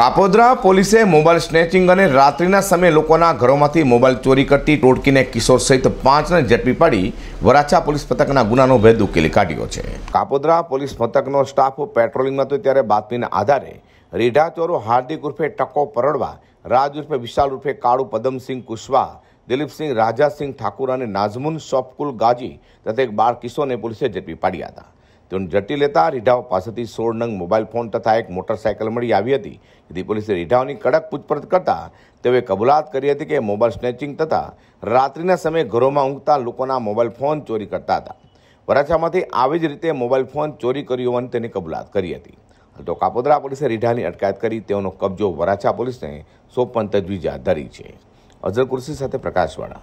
કાપોદ્રા પોલીસે mobile snatching અને રાત્રિના સમયે લોકોના ઘરોમાંથી મોબાઈલ ચોરી કરતી ટોટકીને કિશોર સહિત પાંચને ઝડપી પાડી વરાછા પોલીસ મથકના ગુનાનો ભેદ ઉકેલી કાઢ્યો છે કાપોદ્રા પોલીસ મથકનો સ્ટાફ પેટ્રોલિંગમાં હતો ત્યારે બાતમીના આધારે રીઢા ચોરો હાર્દિક ઉર્ફે ટકો પરડવા રાજ ઉર્ફે વિશાલ ઉર્ફે કાળુ પદમસિંહ કુશવાહ દિલીપસિંહ રાજાસિંહ ઠાકુર અને નાઝમુન સોફકુલ ગાજી તથા એક બાળ કિશોરને પોલીસે ઝડપી પાડ્યા હતા તેઓને ઝડપી લેતા રીઢાઓ પાસેથી સોળ નંગ મોબાઈલ ફોન તથા એક મોટરસાયકલ મળી આવી હતી જેથી પોલીસે રીઢાઓની કડક પૂછપરછ કરતા તેઓએ કબૂલાત કરી હતી કે મોબાઈલ સ્નેચિંગ તથા રાત્રિના સમયે ઘરોમાં ઊંઘતા લોકોના મોબાઈલ ફોન ચોરી કરતા હતા વરાછામાંથી આવી જ રીતે મોબાઈલ ફોન ચોરી કર્યો હોવાની તેની કબૂલાત કરી હતી તો કાપોદરા પોલીસે રીઢાની અટકાયત કરી તેઓનો કબજો વરાછા પોલીસને સોંપવાની તજવીજ હાથ ધરી છે અઝર કુર્સી સાથે પ્રકાશવાળા